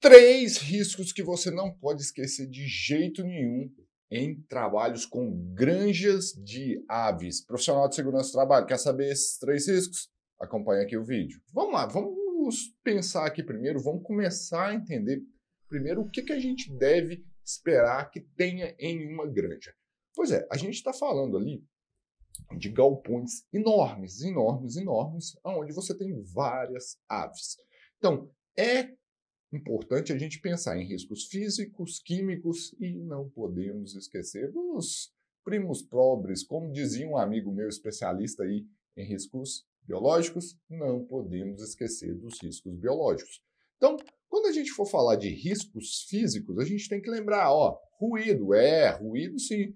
três riscos que você não pode esquecer de jeito nenhum em trabalhos com granjas de aves. Profissional de segurança do trabalho, quer saber esses três riscos? Acompanhe aqui o vídeo. Vamos lá, vamos pensar aqui primeiro, vamos começar a entender primeiro o que, que a gente deve esperar que tenha em uma granja. Pois é, a gente está falando ali de galpões enormes, enormes, enormes, onde você tem várias aves. Então, é Importante a gente pensar em riscos físicos, químicos e não podemos esquecer dos primos pobres, como dizia um amigo meu especialista aí em riscos biológicos, não podemos esquecer dos riscos biológicos. Então, quando a gente for falar de riscos físicos, a gente tem que lembrar, ó, ruído, é, ruído sim.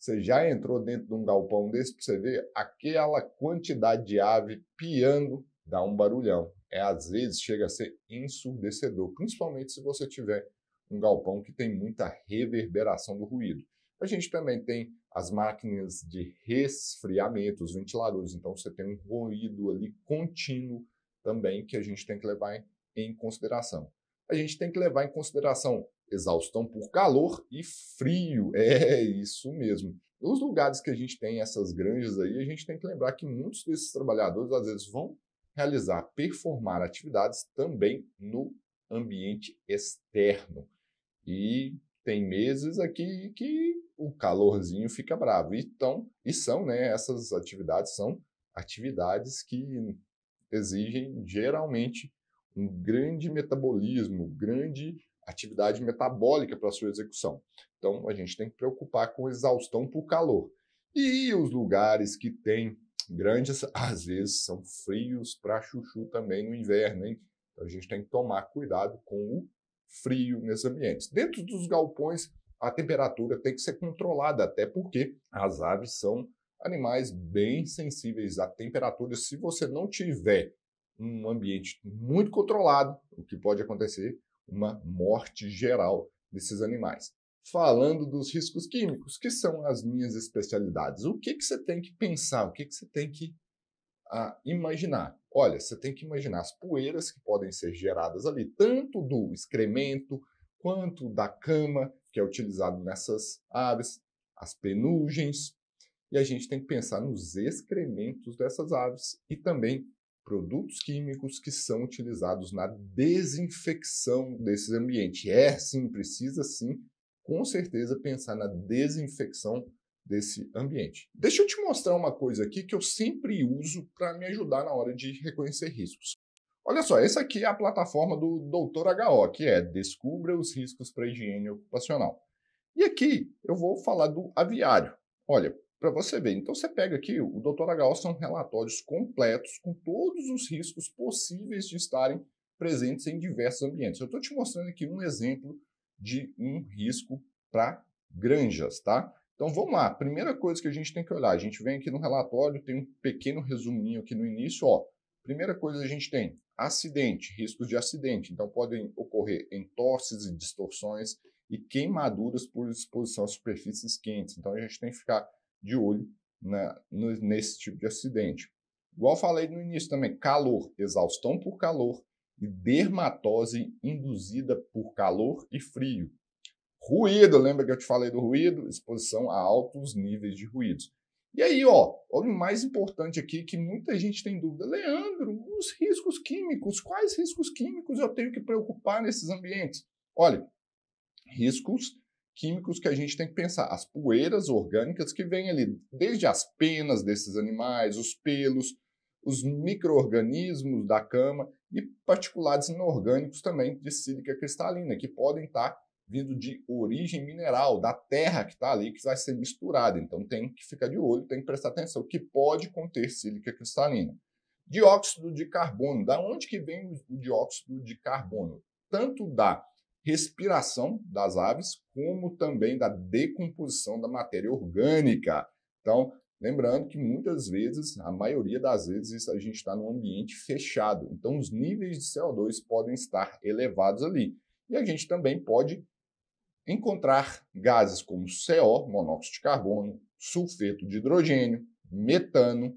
Você já entrou dentro de um galpão desse para você ver aquela quantidade de ave piando, dá um barulhão é às vezes chega a ser ensurdecedor, principalmente se você tiver um galpão que tem muita reverberação do ruído. A gente também tem as máquinas de resfriamento, os ventiladores, então você tem um ruído ali contínuo também que a gente tem que levar em consideração. A gente tem que levar em consideração exaustão por calor e frio. É isso mesmo. Nos lugares que a gente tem essas granjas aí, a gente tem que lembrar que muitos desses trabalhadores às vezes vão realizar, performar atividades também no ambiente externo. E tem meses aqui que o calorzinho fica bravo. Então, e são, né, essas atividades são atividades que exigem geralmente um grande metabolismo, grande atividade metabólica para sua execução. Então, a gente tem que preocupar com exaustão por calor. E os lugares que têm grandes, às vezes são frios para chuchu também no inverno, hein? Então a gente tem que tomar cuidado com o frio nesses ambientes. Dentro dos galpões, a temperatura tem que ser controlada, até porque as aves são animais bem sensíveis à temperatura. Se você não tiver um ambiente muito controlado, o que pode acontecer? Uma morte geral desses animais falando dos riscos químicos, que são as minhas especialidades. O que, que você tem que pensar? O que, que você tem que ah, imaginar? Olha, você tem que imaginar as poeiras que podem ser geradas ali, tanto do excremento quanto da cama, que é utilizado nessas aves, as penugens, e a gente tem que pensar nos excrementos dessas aves e também produtos químicos que são utilizados na desinfecção desses ambientes. É sim, precisa sim com certeza pensar na desinfecção desse ambiente. Deixa eu te mostrar uma coisa aqui que eu sempre uso para me ajudar na hora de reconhecer riscos. Olha só, essa aqui é a plataforma do Doutor HO, que é Descubra os riscos para higiene ocupacional. E aqui eu vou falar do aviário. Olha, para você ver, então você pega aqui, o Doutor HO são relatórios completos com todos os riscos possíveis de estarem presentes em diversos ambientes. Eu estou te mostrando aqui um exemplo de um risco para granjas, tá? Então vamos lá, primeira coisa que a gente tem que olhar, a gente vem aqui no relatório, tem um pequeno resuminho aqui no início, ó. Primeira coisa a gente tem, acidente, riscos de acidente. Então podem ocorrer entorses e distorções e queimaduras por exposição a superfícies quentes. Então a gente tem que ficar de olho na, né, no, nesse tipo de acidente. Igual falei no início também, calor, exaustão por calor, e dermatose induzida por calor e frio. Ruído, lembra que eu te falei do ruído? Exposição a altos níveis de ruídos. E aí, ó, o mais importante aqui que muita gente tem dúvida. Leandro, os riscos químicos, quais riscos químicos eu tenho que preocupar nesses ambientes? Olha, riscos químicos que a gente tem que pensar. As poeiras orgânicas que vêm ali, desde as penas desses animais, os pelos, os micro-organismos da cama e particulados inorgânicos também de sílica cristalina, que podem estar tá vindo de origem mineral, da terra que está ali, que vai ser misturada. Então tem que ficar de olho, tem que prestar atenção, que pode conter sílica cristalina. Dióxido de carbono. Da onde que vem o dióxido de carbono? Tanto da respiração das aves, como também da decomposição da matéria orgânica. Então, Lembrando que muitas vezes, a maioria das vezes, a gente está num ambiente fechado. Então, os níveis de CO2 podem estar elevados ali. E a gente também pode encontrar gases como CO, monóxido de carbono, sulfeto de hidrogênio, metano,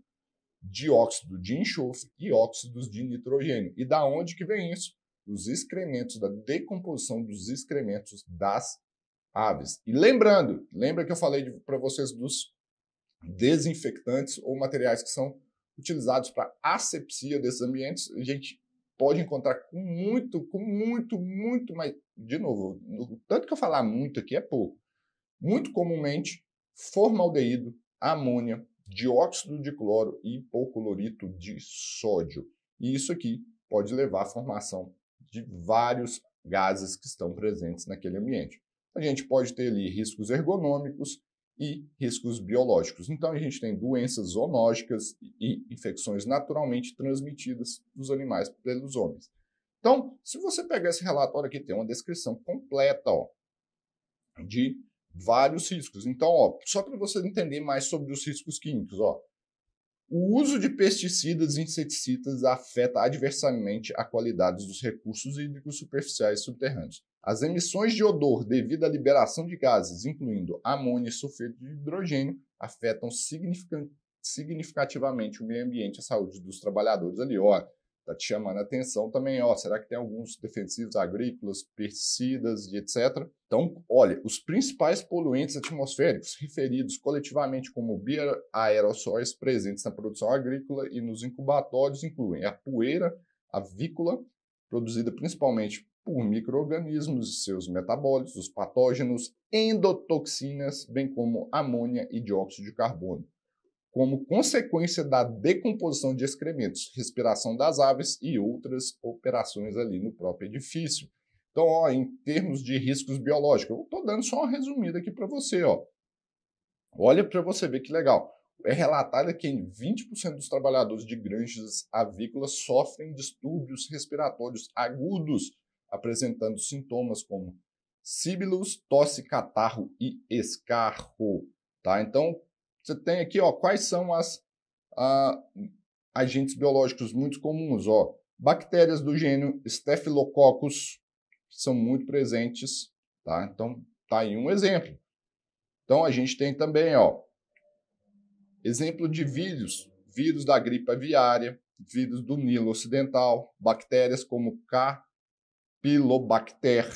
dióxido de enxofre e óxidos de nitrogênio. E da onde que vem isso? Dos excrementos, da decomposição dos excrementos das aves. E lembrando, lembra que eu falei para vocês dos desinfectantes ou materiais que são utilizados para asepsia desses ambientes, a gente pode encontrar com muito, com muito, muito mais. De novo, o tanto que eu falar muito aqui é pouco. Muito comumente, formaldeído, amônia, dióxido de cloro e hipoclorito de sódio. E isso aqui pode levar à formação de vários gases que estão presentes naquele ambiente. A gente pode ter ali riscos ergonômicos, e riscos biológicos. Então, a gente tem doenças zoonóticas e infecções naturalmente transmitidas dos animais pelos homens. Então, se você pegar esse relatório aqui, tem uma descrição completa ó, de vários riscos. Então, ó, só para você entender mais sobre os riscos químicos, ó, o uso de pesticidas e inseticidas afeta adversamente a qualidade dos recursos hídricos superficiais e subterrâneos. As emissões de odor devido à liberação de gases, incluindo amônia e sulfeto de hidrogênio, afetam significativamente o meio ambiente e a saúde dos trabalhadores ali. Ó, tá te chamando a atenção também, ó, será que tem alguns defensivos agrícolas, pesticidas e etc? Então, olha, os principais poluentes atmosféricos referidos coletivamente como bioaerossóis presentes na produção agrícola e nos incubatórios incluem a poeira avícola, produzida principalmente por e seus metabólitos, os patógenos, endotoxinas, bem como amônia e dióxido de carbono, como consequência da decomposição de excrementos, respiração das aves e outras operações ali no próprio edifício. Então, ó, em termos de riscos biológicos, eu estou dando só uma resumida aqui para você. Ó. Olha para você ver que legal. É relatado que 20% dos trabalhadores de granjas avícolas sofrem distúrbios respiratórios agudos apresentando sintomas como síbilos, tosse, catarro e escarro. Tá? Então, você tem aqui ó, quais são as agentes biológicos muito comuns. Ó. Bactérias do gênero Staphylococcus são muito presentes. Tá? Então, tá aí um exemplo. Então, a gente tem também ó, exemplo de vírus, vírus da gripe aviária, vírus do Nilo Ocidental, bactérias como K. Pilobacter,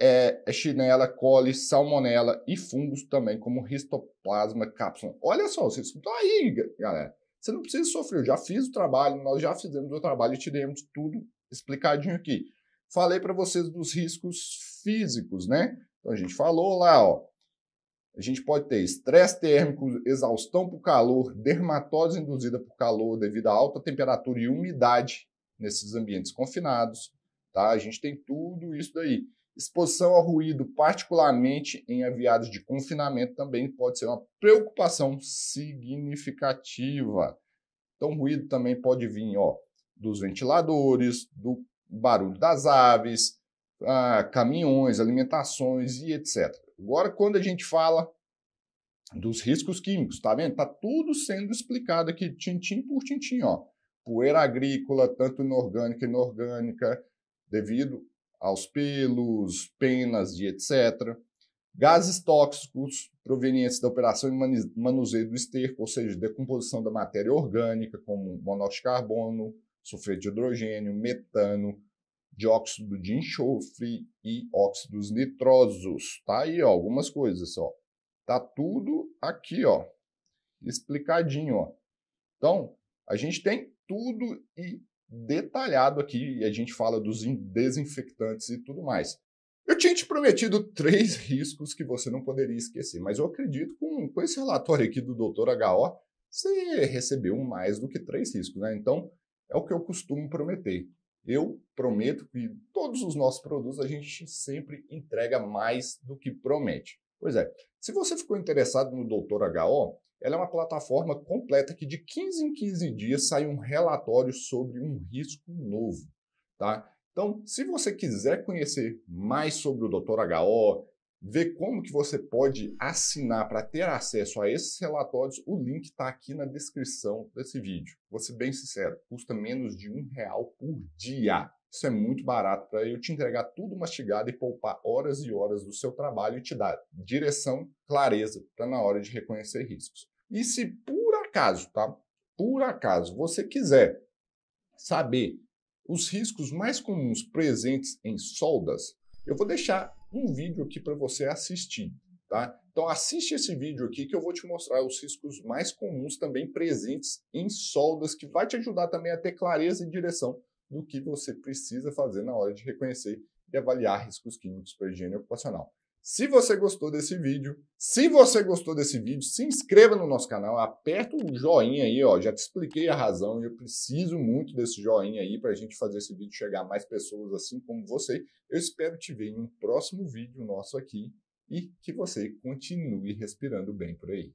é, é chinela, coli, salmonela e fungos também, como ristoplasma capsula. Olha só, vocês estão aí, galera. Você não precisa sofrer, eu já fiz o trabalho, nós já fizemos o trabalho e demos tudo explicadinho aqui. Falei para vocês dos riscos físicos, né? Então a gente falou lá, ó. A gente pode ter estresse térmico, exaustão por calor, dermatose induzida por calor devido à alta temperatura e umidade nesses ambientes confinados, Tá? A gente tem tudo isso daí. Exposição ao ruído, particularmente em aviários de confinamento, também pode ser uma preocupação significativa. Então, ruído também pode vir ó, dos ventiladores, do barulho das aves, ah, caminhões, alimentações e etc. Agora, quando a gente fala dos riscos químicos, tá vendo? Tá tudo sendo explicado aqui, tintim por tintim, ó. Poeira agrícola, tanto inorgânica e inorgânica, devido aos pelos, penas e etc. Gases tóxicos provenientes da operação e manuseio do esterco, ou seja, decomposição da matéria orgânica, como monóxido de carbono, sulfeto de hidrogênio, metano, dióxido de enxofre e óxidos nitrosos. Tá aí, ó, algumas coisas ó. Tá tudo aqui, ó, explicadinho, ó. Então, a gente tem tudo e detalhado aqui e a gente fala dos desinfectantes e tudo mais. Eu tinha te prometido três riscos que você não poderia esquecer, mas eu acredito com, com esse relatório aqui do Dr. HO, você recebeu mais do que três riscos, né? Então, é o que eu costumo prometer. Eu prometo que todos os nossos produtos a gente sempre entrega mais do que promete. Pois é, se você ficou interessado no Dr. HO, ela é uma plataforma completa que de 15 em 15 dias sai um relatório sobre um risco novo, tá? Então, se você quiser conhecer mais sobre o Dr. HO, ver como que você pode assinar para ter acesso a esses relatórios, o link está aqui na descrição desse vídeo. Vou ser bem sincero, custa menos de um real por dia. Isso é muito barato para eu te entregar tudo mastigado e poupar horas e horas do seu trabalho e te dar direção, clareza para na hora de reconhecer riscos. E se por acaso, tá? Por acaso você quiser saber os riscos mais comuns presentes em soldas, eu vou deixar um vídeo aqui para você assistir, tá? Então assiste esse vídeo aqui que eu vou te mostrar os riscos mais comuns também presentes em soldas, que vai te ajudar também a ter clareza e direção do que você precisa fazer na hora de reconhecer e avaliar riscos químicos para a higiene ocupacional. Se você gostou desse vídeo, se você gostou desse vídeo, se inscreva no nosso canal, aperta o joinha aí, ó. Já te expliquei a razão e eu preciso muito desse joinha aí para a gente fazer esse vídeo chegar a mais pessoas assim como você. Eu espero te ver em um próximo vídeo nosso aqui e que você continue respirando bem por aí.